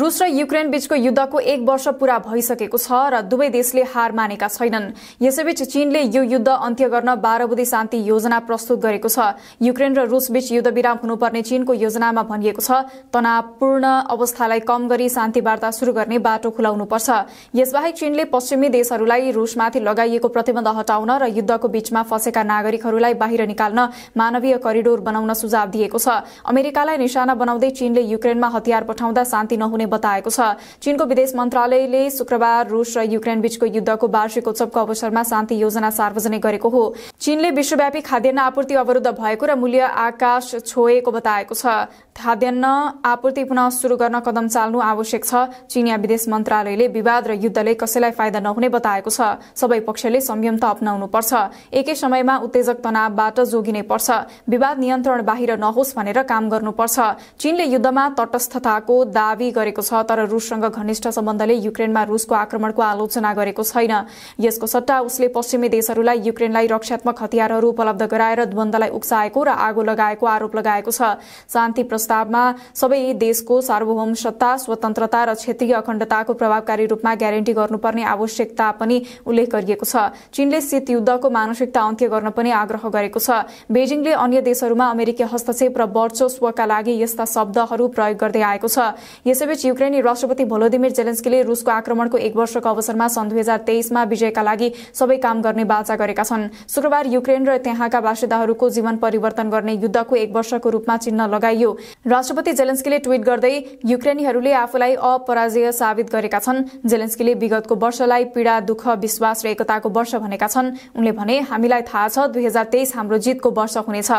रुस र युक्रेन बीचको युद्धको एक वर्ष पूरा भइसकेको छ र दुवै देशले हार मानेका छैनन् यसैबीच चीनले यो युद्ध अन्त्य गर्न बाह्र बुधी शान्ति योजना प्रस्तुत गरेको छ युक्रेन र बीच युद्ध युद्धविराम हुनुपर्ने चीनको योजनामा भनिएको छ तनावपूर्ण अवस्थालाई कम गरी शान्तिवार्ता शुरू गर्ने बाटो खुलाउनुपर्छ यसबाहेक चीनले पश्चिमी देशहरूलाई रुसमाथि लगाइएको प्रतिबन्ध हटाउन र युद्धको बीचमा फँसेका नागरिकहरूलाई बाहिर निकाल्न मानवीय करिडोर बनाउन सुझाव दिएको छ अमेरिकालाई निशाना बनाउँदै चीनले युक्रेनमा हतियार पठाउँदा शान्ति नहुने हुने बताएको छ चीनको विदेश मन्त्रालयले शुक्रबार रुस र युक्रेन बीचको युद्धको वार्षिक उत्सवको अवसरमा शान्ति योजना सार्वजनिक गरेको हो चीनले विश्वव्यापी खाद्यान्न आपूर्ति अवरुद्ध भएको र मूल्य आकाश छोएको बताएको छ खाद्यान्न आपूर्ति पुनः शुरू गर्न कदम चाल्नु आवश्यक छ चिनिया विदेश मन्त्रालयले विवाद र युद्धले कसैलाई फाइदा नहुने बताएको छ सबै पक्षले संयमता अप्नाउनु पर्छ एकै समयमा उत्तेजक तनावबाट जोगिनै पर्छ विवाद नियन्त्रण बाहिर नहोस् भनेर काम गर्नुपर्छ चीनले युद्धमा तटस्थताको दावी गरेको गरेको छ तर रुससँग घनिष्ठ सम्बन्धले युक्रेनमा रुसको आक्रमणको आलोचना गरेको छैन यसको सट्टा उसले पश्चिमी देशहरूलाई युक्रेनलाई रक्षात्मक हतियारहरू उपलब्ध गराएर द्वन्दलाई उक्साएको र आगो लगाएको आरोप लगाएको छ शान्ति प्रस्तावमा सबै देशको सार्वभौम सत्ता स्वतन्त्रता र क्षेत्रीय अखण्डताको प्रभावकारी रूपमा ग्यारेन्टी गर्नुपर्ने आवश्यकता पनि उल्लेख गरिएको छ चीनले शीत युद्धको मानसिकता अन्त्य गर्न पनि आग्रह गरेको छ बेजिङले अन्य देशहरूमा अमेरिकी हस्तक्षेप र वर्चस्वका लागि यस्ता शब्दहरू प्रयोग गर्दै आएको छ यसैबीच बीच युक्रेनी राष्ट्रपति भोलोदिमिर जेलेन्स्कीले रुसको आक्रमणको एक वर्षको अवसरमा सन् दुई हजार तेइसमा विजयका लागि सबै काम गर्ने बाचा गरेका छन् शुक्रबार युक्रेन र त्यहाँका बासिन्दाहरूको जीवन परिवर्तन गर्ने युद्धको एक वर्षको रूपमा चिन्ह लगाइयो राष्ट्रपति जेलेन्स्कीले ट्वीट गर्दै युक्रेनीहरूले आफूलाई अपराजय साबित गरेका छन् जेलेन्स्कीले विगतको वर्षलाई पीड़ा दुःख विश्वास र एकताको वर्ष भनेका छन् उनले भने हामीलाई थाहा छ दुई हजार तेइस हाम्रो जितको वर्ष हुनेछ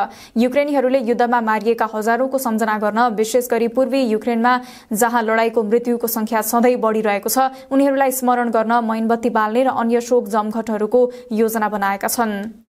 युक्रेनीहरूले युद्धमा मारिएका हजारौंको सम्झना गर्न विशेष गरी पूर्वी युक्रेनमा जहाँ लडाईँको मृत्युको संख्या सधैँ बढ़िरहेको छ उनीहरूलाई स्मरण गर्न मैनबत्ती बाल्ने र अन्य शोक जमघटहरूको योजना बनाएका छन्